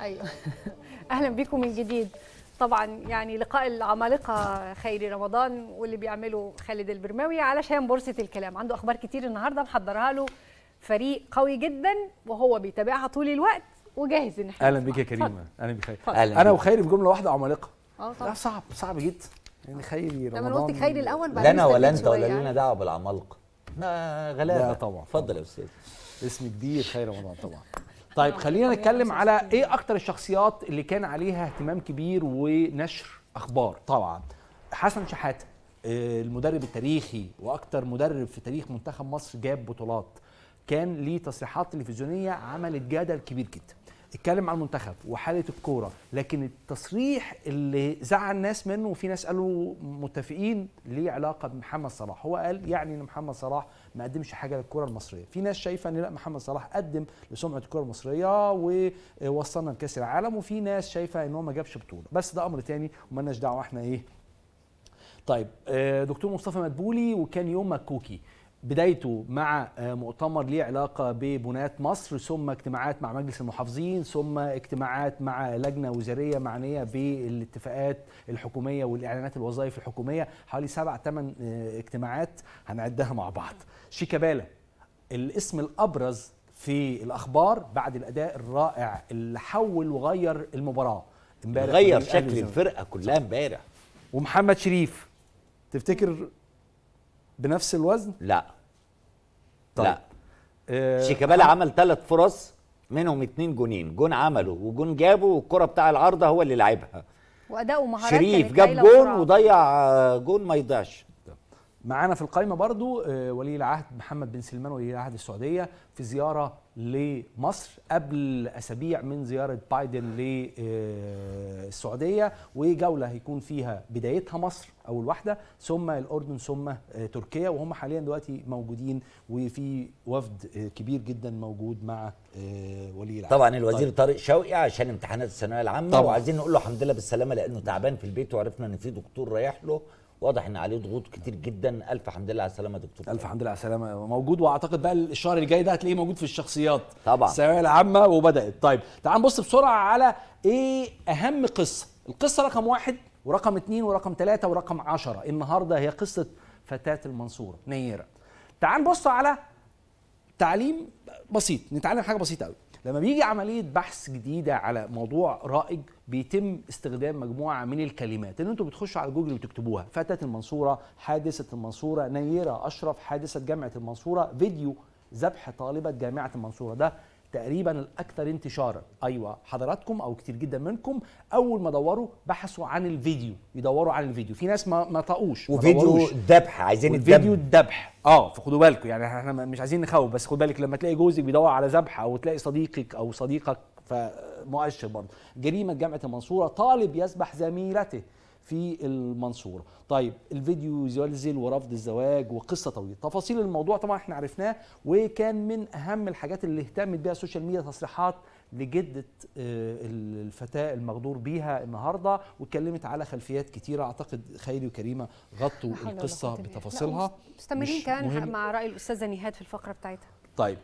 ايوه اهلا بيكم من جديد طبعا يعني لقاء العمالقه خيري رمضان واللي بيعمله خالد البرماوي علشان بورصه الكلام عنده اخبار كتير النهارده محضرها له فريق قوي جدا وهو بيتابعها طول الوقت وجاهز ان احنا اهلا بيك يا كريمه اهلا بيك خير انا وخيري في جمله واحده عمالقه اه طبعا صعب صعب جدا يعني خيري رمضان لما قلت خيري الاول بعدين انا ولا انت ولا لنا دعوه بالعمالقه غلابه لا طبعا اتفضل يا استاذ اسم كبير خيري رمضان طبعا طيب خلينا نتكلم على ايه اكتر الشخصيات اللي كان عليها اهتمام كبير ونشر اخبار طبعا حسن شحاته آه، المدرب التاريخي واكتر مدرب في تاريخ منتخب مصر جاب بطولات كان ليه تصريحات تلفزيونيه عملت جدل كبير جدا اتكلم عن المنتخب وحاله الكوره لكن التصريح اللي زعل الناس منه وفي ناس قالوا متفقين ليه علاقه بمحمد صلاح هو قال يعني ان محمد صلاح ما قدمش حاجه للكره المصريه في ناس شايفه ان لا محمد صلاح قدم لسمعه الكره المصريه ووصلنا لكاس العالم وفي ناس شايفه ان هو ما جابش بطوله بس ده امر تاني ومالناش دعوه احنا ايه طيب آه، دكتور مصطفى مدبولي وكان يوم مكوكي بدايته مع آه، مؤتمر ليه علاقة ببناة مصر ثم اجتماعات مع مجلس المحافظين ثم اجتماعات مع لجنة وزارية معنية بالاتفاقات الحكومية والإعلانات الوظائف الحكومية حوالي سبع ثمان آه، اجتماعات هنعدها مع بعض شيكابالا الاسم الأبرز في الأخبار بعد الأداء الرائع اللي حول وغير المباراة غير شكل الفرقة كلها امبارح ومحمد شريف تفتكر بنفس الوزن لا طيب. لا آه، شيكابالا عمل ثلاث فرص منهم اتنين جونين جون عمله وجون جابه والكره بتاع العارضه هو اللي لعبها واداؤه مهارات شريف جاب جون وضيع آه، جون ما يضيعش معانا في القائمه برضو آه، ولي العهد محمد بن سلمان ولي العهد السعوديه في زياره لمصر قبل اسابيع من زياره بايدن للسعوديه آه، وجوله هيكون فيها بدايتها مصر اول واحده ثم الاردن ثم آه، تركيا وهم حاليا دلوقتي موجودين وفي وفد كبير جدا موجود مع ولي العهد طبعا الوزير طارق, طيب. طارق شوقي عشان امتحانات الثانويه العامه طبعا. وعايزين نقول له الحمد لله بالسلامه لانه تعبان في البيت وعرفنا ان في دكتور رايح له واضح ان عليه ضغوط كتير جدا الف حمد لله على السلامه يا دكتور الف حمد لله على السلامه موجود واعتقد بقى الشهر اللي جاي ده هتلاقيه موجود في الشخصيات طبعا الثانويه العامه وبدات طيب تعال نبص بسرعه على ايه اهم قصه القصه رقم واحد ورقم اثنين ورقم ثلاثة ورقم عشرة النهاردة هي قصة فتاة المنصورة نيرة تعال نبص على تعليم بسيط نتعلم حاجة بسيطة قوي لما بيجي عمليه بحث جديده على موضوع رائج بيتم استخدام مجموعه من الكلمات اللي انتوا بتخشوا على جوجل وتكتبوها فتاه المنصوره حادثه المنصوره نيره اشرف حادثه جامعه المنصوره فيديو ذبح طالبه جامعه المنصوره ده تقريبا الاكثر انتشارا ايوه حضراتكم او كتير جدا منكم اول ما دوروا بحثوا عن الفيديو يدوروا عن الفيديو في ناس ما ما طاقوش وفيديو الذبح عايزين الذبح فيديو الذبح اه فخدوا بالكم يعني احنا مش عايزين نخوف بس خد بالك لما تلاقي جوزك بيدور على ذبح او تلاقي صديقك او صديقك فمؤشر برضه جريمه جامعه المنصوره طالب يذبح زميلته في المنصوره طيب الفيديو زلزل ورفض الزواج وقصه طويله تفاصيل الموضوع طبعا احنا عرفناه وكان من اهم الحاجات اللي اهتمت بها السوشيال ميديا تصريحات لجدة آه، الفتاة المغدور بيها النهاردة واتكلمت على خلفيات كتيرة أعتقد خيري وكريمة غطوا القصة بتفاصيلها مستمرين كمان مع رأي الأستاذة نهاد في الفقرة بتاعتها طيب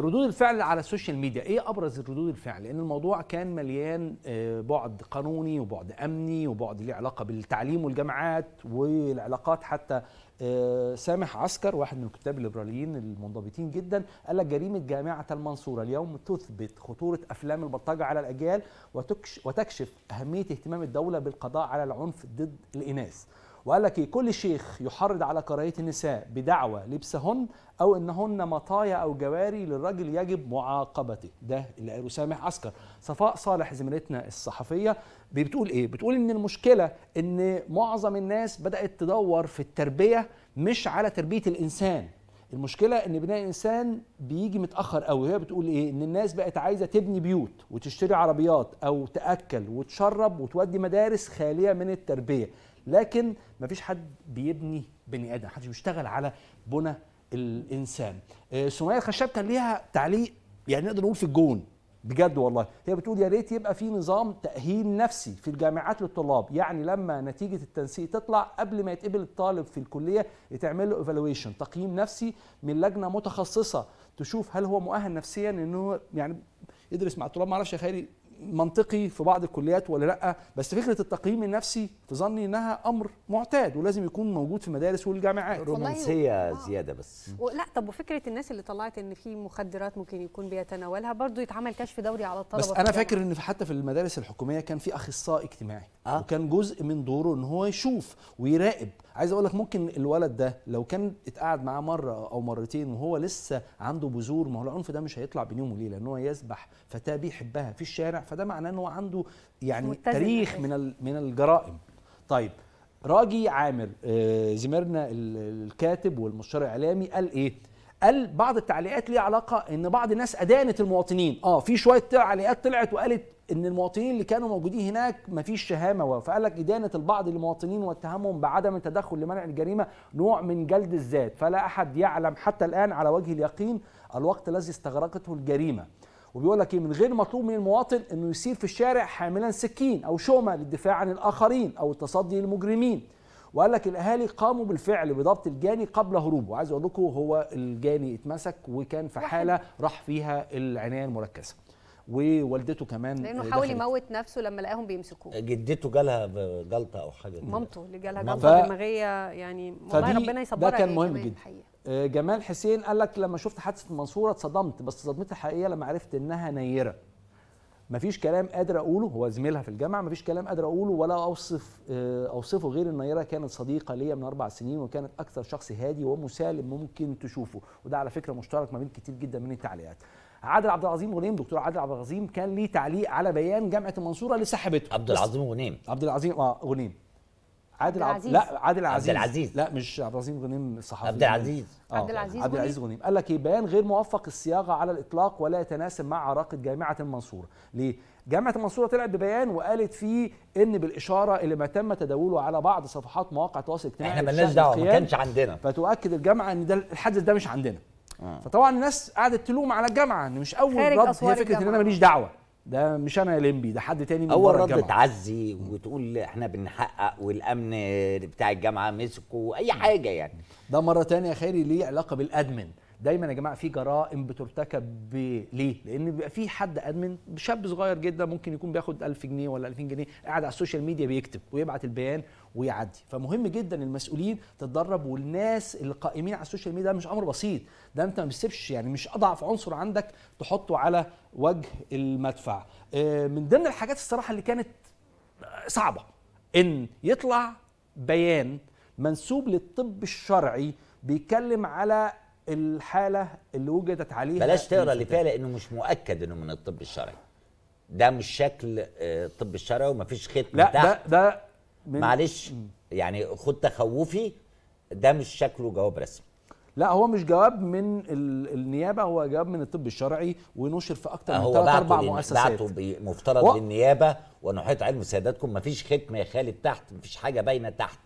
ردود الفعل على السوشيال ميديا ايه ابرز الردود الفعل لان الموضوع كان مليان آه، بعد قانوني وبعد امني وبعد ليه علاقه بالتعليم والجامعات والعلاقات حتى آه، سامح عسكر واحد من الكتاب الليبراليين المنضبطين جدا قال لك جريمه جامعه المنصوره اليوم تثبت خطوره افلام البلطجه على الاجيال وتكشف اهميه اهتمام الدوله بالقضاء على العنف ضد الاناث وقال لك ايه كل شيخ يحرض على كراهيه النساء بدعوى لبسهن او انهن مطايا او جواري للرجل يجب معاقبته ده اللي قاله سامح عسكر صفاء صالح زميلتنا الصحفيه بتقول ايه بتقول ان المشكله ان معظم الناس بدات تدور في التربيه مش على تربيه الانسان المشكله ان بناء الانسان بيجي متاخر قوي هي بتقول ايه ان الناس بقت عايزه تبني بيوت وتشتري عربيات او تاكل وتشرب وتودي مدارس خاليه من التربيه لكن ما فيش حد بيبني بني ادم حدش بيشتغل على بنى الانسان آه، سميه الخشاب كان ليها تعليق يعني نقدر نقول في الجون بجد والله هي بتقول يا ريت يبقى في نظام تاهيل نفسي في الجامعات للطلاب يعني لما نتيجه التنسيق تطلع قبل ما يتقبل الطالب في الكليه يتعمل له ايفالويشن تقييم نفسي من لجنه متخصصه تشوف هل هو مؤهل نفسيا انه يعني يدرس مع الطلاب ما اعرفش يا خيري منطقي في بعض الكليات ولا لا بس فكره التقييم النفسي في ظني انها امر معتاد ولازم يكون موجود في المدارس والجامعات رومانسيه آه. زياده بس لا طب وفكره الناس اللي طلعت ان في مخدرات ممكن يكون بيتناولها برضه يتعمل كشف دوري على الطلبه بس انا فاكر ان حتى في المدارس الحكوميه كان في اخصائي اجتماعي أه؟ وكان جزء من دوره ان هو يشوف ويراقب عايز اقول لك ممكن الولد ده لو كان اتقعد معاه مره او مرتين وهو لسه عنده بذور ما هو العنف ده مش هيطلع بين يوم وليله ان هو يسبح فتاه بيحبها في الشارع فده معناه ان هو عنده يعني تاريخ من من الجرائم طيب راجي عامر آه، زميرنا الكاتب والمستشار الاعلامي قال ايه قال بعض التعليقات ليها علاقه ان بعض الناس ادانت المواطنين اه في شويه تعليقات طلعت وقالت ان المواطنين اللي كانوا موجودين هناك ما فيش شهامه فقال لك ادانه البعض للمواطنين واتهامهم بعدم التدخل لمنع الجريمه نوع من جلد الذات فلا احد يعلم حتى الان على وجه اليقين الوقت الذي استغرقته الجريمه وبيقول لك ايه من غير مطلوب من المواطن انه يسير في الشارع حاملا سكين او شومه للدفاع عن الاخرين او التصدي للمجرمين وقال لك الاهالي قاموا بالفعل بضبط الجاني قبل هروبه وعايز اقول لكم هو الجاني اتمسك وكان في حاله راح فيها العنايه المركزه ووالدته كمان لانه حاول يموت نفسه لما لقاهم بيمسكوه جدته جالها جلطه او حاجه مامته اللي جالها جلطه دماغيه يعني والله ربنا يصبرها ده كان يعني مهم جدا آه، جمال حسين قال لك لما شفت حادثه المنصوره اتصدمت بس صدمتي الحقيقيه لما عرفت انها نيره مفيش كلام قادر اقوله هو زميلها في الجامعه مفيش كلام قادر اقوله ولا اوصف آه، اوصفه غير ان نيره كانت صديقه ليا من اربع سنين وكانت اكثر شخص هادي ومسالم ممكن تشوفه وده على فكره مشترك ما بين كتير جدا من التعليقات عادل عبد العظيم غنيم دكتور عادل عبد العظيم كان ليه تعليق على بيان جامعه المنصوره لصاحبته عبد العظيم غنيم عبد العظيم اه غنيم عادل عبد لا عادل عزيز عبد العزيز لا مش عبد العزيز غنيم الصحفي عبد العزيز آه. عبد العزيز عبد العزيز غنيم قال لك ايه بيان غير موفق الصياغه على الاطلاق ولا يتناسب مع عراقه جامعه المنصوره ليه جامعه المنصوره طلعت ببيان وقالت فيه ان بالاشاره الى ما تم تداوله على بعض صفحات مواقع التواصل الاجتماعي احنا مالناش دعوه ما كانش عندنا فتؤكد الجامعه ان ده الحدث ده مش عندنا آه. فطبعا الناس قعدت تلوم على الجامعه ان مش اول رد هي فكره ان انا ماليش دعوه ده مش انا يا لمبي ده حد تاني من اول رد تعزي وتقول احنا بنحقق والامن بتاع الجامعه مسكوا اي حاجه يعني ده مره تانية يا خيري ليه علاقه بالادمن دايما يا جماعه في جرائم بترتكب ليه؟ لان بيبقى في حد ادمن شاب صغير جدا ممكن يكون بياخد 1000 جنيه ولا 2000 جنيه قاعد على السوشيال ميديا بيكتب ويبعت البيان ويعدي فمهم جدا المسؤولين تتدرب والناس القائمين على السوشيال ميديا ده مش امر بسيط ده انت ما بتسيبش يعني مش اضعف عنصر عندك تحطه على وجه المدفع آه، من ضمن الحاجات الصراحه اللي كانت صعبه ان يطلع بيان منسوب للطب الشرعي بيتكلم على الحاله اللي وجدت عليها بلاش تقرا اللي فيها لانه مش مؤكد انه من الطب الشرعي ده مش شكل آه، الطب الشرعي ومفيش ختم لا تحت ده ده من معلش يعني خد تخوفي ده مش شكله جواب رسمي لا هو مش جواب من النيابه هو جواب من الطب الشرعي ونشر في اكتر من ثلاث اربع مؤسسات هو بعته مفترض و... للنيابه ونحيط علم سيادتكم مفيش ختم يا خالد تحت مفيش حاجه باينه تحت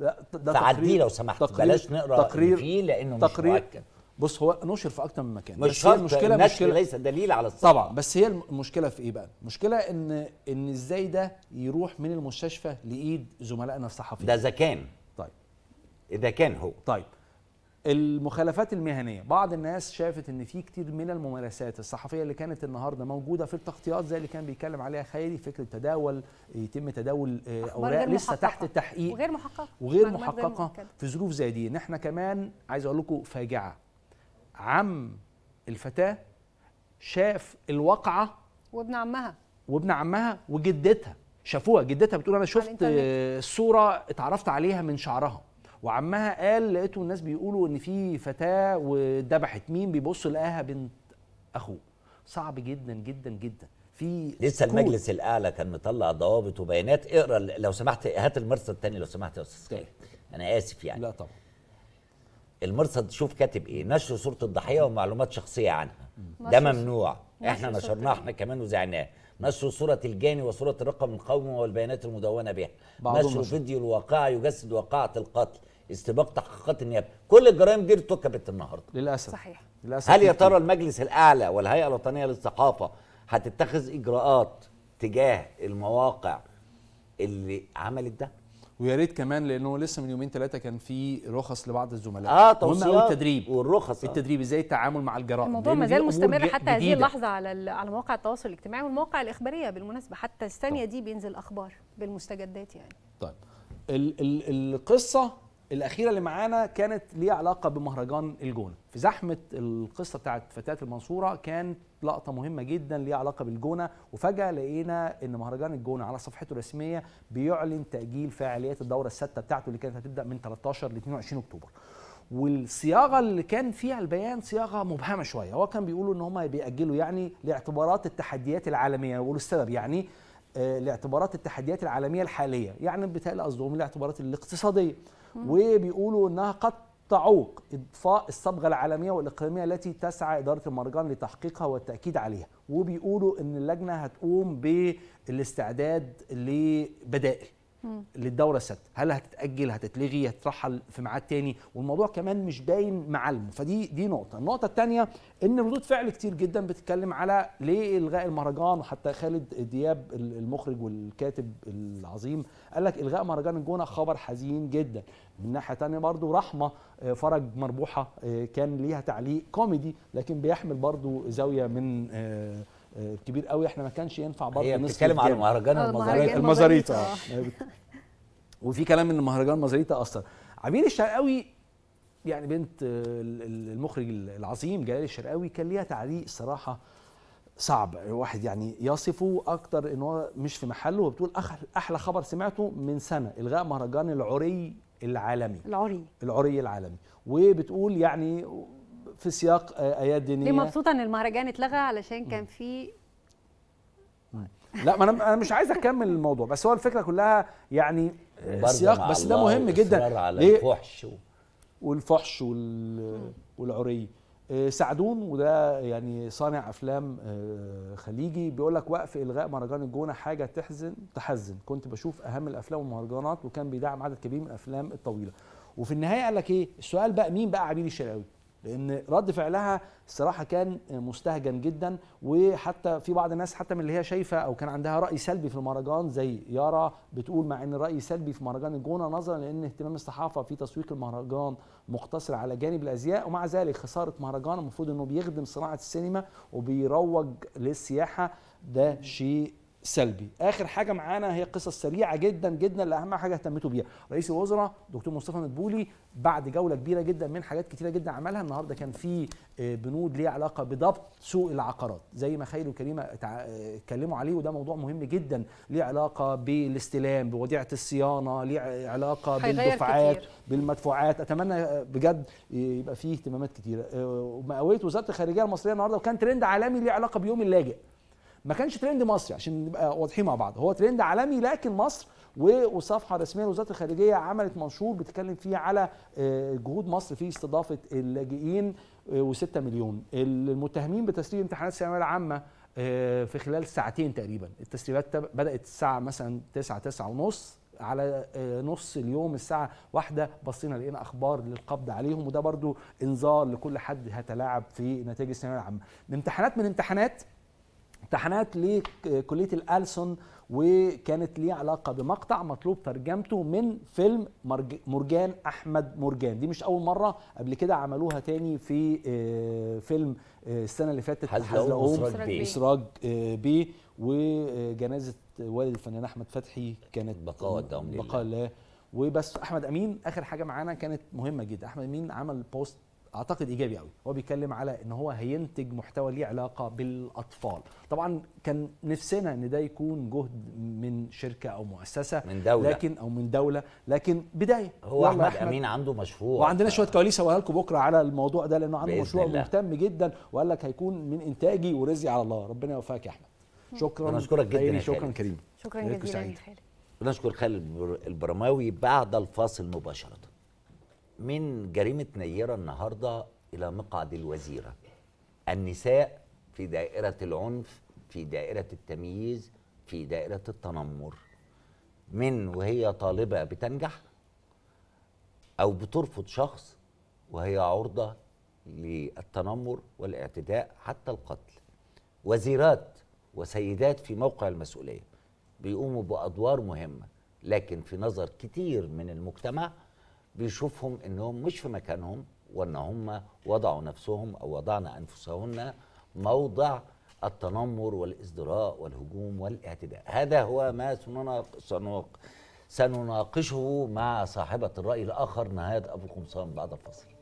ده تعديه لو سمحت تقرير بلاش نقرا تقرير فيه لانه مش تقرير مؤكد بص هو نشر في اكتر من مكان مش بس هي المشكله مشكله ليس دليل على الصحة. طبعا بس هي المشكله في ايه بقى المشكله ان ان ازاي ده يروح من المستشفى لايد زملائنا الصحفيين ده اذا كان طيب اذا كان هو طيب المخالفات المهنيه بعض الناس شافت ان في كتير من الممارسات الصحفيه اللي كانت النهارده موجوده في التغطيات زي اللي كان بيتكلم عليها خيري فكره تداول يتم تداول آه، اوراق لسه محققة. تحت التحقيق وغير محققه وغير محققه في ظروف زي دي نحن كمان عايز اقول لكم فاجعه عم الفتاه شاف الواقعه وابن عمها وابن عمها وجدتها شافوها جدتها بتقول انا شفت صوره اتعرفت عليها من شعرها وعمها قال لقيته الناس بيقولوا ان في فتاه وذبحت مين بيبص لقاها بنت اخوه صعب جدا جدا جدا في لسه المجلس الاعلى كان مطلع ضوابط وبيانات اقرا لو سمحت هات المرصد الثاني لو سمحت يا استاذ طيب. انا اسف يعني لا طبعا المرصد شوف كاتب ايه نشر صوره الضحيه ومعلومات شخصيه عنها ده ممنوع احنا نشرناه احنا كمان وزعناه نشر صورة الجاني وصورة الرقم القومي والبيانات المدونة بها نشر فيديو الواقعة يجسد واقعة القتل استباق تحقيقات النيابة كل الجرائم دي ارتكبت النهاردة للأسف صحيح للأسف هل يا ترى المجلس الأعلى والهيئة الوطنية للصحافة هتتخذ إجراءات تجاه المواقع اللي عملت ده ويا ريت كمان لانه لسه من يومين ثلاثه كان في رخص لبعض الزملاء اه توصيل التدريب والرخص آه. التدريب ازاي التعامل مع الجرائم الموضوع ما زال مستمر حتى هذه اللحظه على على مواقع التواصل الاجتماعي والمواقع الاخباريه بالمناسبه حتى الثانيه دي بينزل اخبار بالمستجدات يعني طيب ال ال القصه الاخيره اللي معانا كانت ليها علاقه بمهرجان الجونه في زحمه القصه بتاعت فتاه المنصوره كانت لقطه مهمه جدا ليها علاقه بالجونه وفجاه لقينا ان مهرجان الجونه على صفحته الرسميه بيعلن تاجيل فعاليات الدوره السادسه بتاعته اللي كانت هتبدا من 13 ل 22 اكتوبر والصياغه اللي كان فيها البيان صياغه مبهمه شويه هو كان بيقولوا ان هم بياجلوا يعني لاعتبارات التحديات العالميه ويقولوا السبب يعني آه، لاعتبارات التحديات العالميه الحاليه يعني بتهيألي قصدهم الاعتبارات الاقتصاديه وبيقولوا انها قد تعوق اضفاء الصبغه العالميه والاقليميه التي تسعى اداره المهرجان لتحقيقها والتاكيد عليها وبيقولوا ان اللجنه هتقوم بالاستعداد لبدائل للدوره السادسه هل هتتاجل هتتلغي هتترحل في ميعاد تاني والموضوع كمان مش باين معلم فدي دي نقطه النقطه الثانيه ان ردود فعل كتير جدا بتتكلم على ليه الغاء المهرجان وحتى خالد دياب المخرج والكاتب العظيم قال لك الغاء مهرجان الجونه خبر حزين جدا من ناحيه تانية برضو رحمه آه، فرج مربوحه آه، كان ليها تعليق كوميدي لكن بيحمل برضو زاويه من آه، آه، كبير قوي احنا ما كانش ينفع برضه هي بتتكلم على مهرجان المزاريطه المزاريطه وفي كلام ان مهرجان المزاريطه اثر عبير الشرقاوي يعني بنت المخرج العظيم جلال الشرقاوي كان ليها تعليق صراحه صعب الواحد يعني يصفه اكتر ان هو مش في محله وبتقول احلى خبر سمعته من سنه الغاء مهرجان العري العالمي العري العري العالمي وبتقول يعني في سياق آه، ايات دينيه ليه مبسوطه ان المهرجان اتلغى علشان كان في لا ما انا مش عايز اكمل الموضوع بس هو الفكره كلها يعني السياق آه، بس ده مهم جدا على الفحش و... والفحش وال... والعري آه، سعدون وده يعني صانع افلام خليجي بيقول لك وقف الغاء مهرجان الجونه حاجه تحزن تحزن كنت بشوف اهم الافلام والمهرجانات وكان بيدعم عدد كبير من الافلام الطويله وفي النهايه قال لك ايه السؤال بقى مين بقى عبيد الشرقاوي لان رد فعلها الصراحه كان مستهجن جدا وحتى في بعض الناس حتى من اللي هي شايفه او كان عندها راي سلبي في المهرجان زي يارا بتقول مع ان الراي سلبي في مهرجان الجونه نظرا لان اهتمام الصحافه في تسويق المهرجان مقتصر على جانب الازياء ومع ذلك خساره مهرجان المفروض انه بيخدم صناعه السينما وبيروج للسياحه ده شيء سلبي اخر حاجه معانا هي قصه سريعه جدا جدا لاهم حاجه اهتميتوا بيها رئيس الوزراء دكتور مصطفى مدبولي بعد جوله كبيره جدا من حاجات كتيره جدا عملها النهارده كان في آه، بنود ليها علاقه بضبط سوق العقارات زي ما خير وكريمه آه، اتكلموا عليه وده موضوع مهم جدا ليه علاقه بالاستلام بوديعه الصيانه ليه علاقه بالدفعات بالمدفوعات اتمنى آه، بجد يبقى فيه اهتمامات كتيره مقاوليه وزاره الخارجيه المصريه النهارده وكان ترند عالمي ليه علاقه بيوم اللاجئ ما كانش ترند مصري عشان نبقى واضحين مع بعض هو ترند عالمي لكن مصر وصفحه رسميه لوزاره الخارجيه عملت منشور بتتكلم فيه على آه، جهود مصر في استضافه اللاجئين آه، و6 مليون المتهمين بتسريب امتحانات الثانويه العامه آه، في خلال ساعتين تقريبا التسريبات بدات الساعه مثلا 9 9 ونص على نص اليوم الساعة واحدة بصينا لقينا أخبار للقبض عليهم وده برضو إنذار لكل حد هتلاعب في نتائج الثانوية العامة الامتحانات من امتحانات امتحانات لكليه الالسون وكانت ليه علاقه بمقطع مطلوب ترجمته من فيلم مرجان احمد مرجان دي مش اول مره قبل كده عملوها تاني في آه، فيلم آه، السنه اللي فاتت حزلقوم اسراج آه، بيه وجنازه والد الفنان احمد فتحي كانت بقاء الدوام بقاء الله وبس احمد امين اخر حاجه معانا كانت مهمه جدا احمد امين عمل بوست اعتقد ايجابي قوي هو بيتكلم على ان هو هينتج محتوى ليه علاقه بالاطفال طبعا كان نفسنا ان ده يكون جهد من شركه او مؤسسه من دولة. لكن او من دوله لكن بدايه هو احمد, أحمد امين عنده مشروع وعندنا شويه كواليس هقولها لكم بكره على الموضوع ده لانه عنده مشروع الله. مهتم جدا وقال لك هيكون من انتاجي ورزقي على الله ربنا يوفقك يا احمد شكرا بنشكرك جدا يا شكرا كريم شكرا جزيلا يا خالد بنشكر خالد البرماوي بعد الفاصل مباشره من جريمة نيرة النهاردة إلى مقعد الوزيرة النساء في دائرة العنف في دائرة التمييز في دائرة التنمر من وهي طالبة بتنجح أو بترفض شخص وهي عرضة للتنمر والاعتداء حتى القتل وزيرات وسيدات في موقع المسؤولية بيقوموا بأدوار مهمة لكن في نظر كتير من المجتمع بيشوفهم انهم مش في مكانهم وان هم وضعوا نفسهم او وضعنا انفسهن موضع التنمر والازدراء والهجوم والاعتداء هذا هو ما سنناقشه مع صاحبه الراي الاخر نهاد ابو قمصان بعد الفصل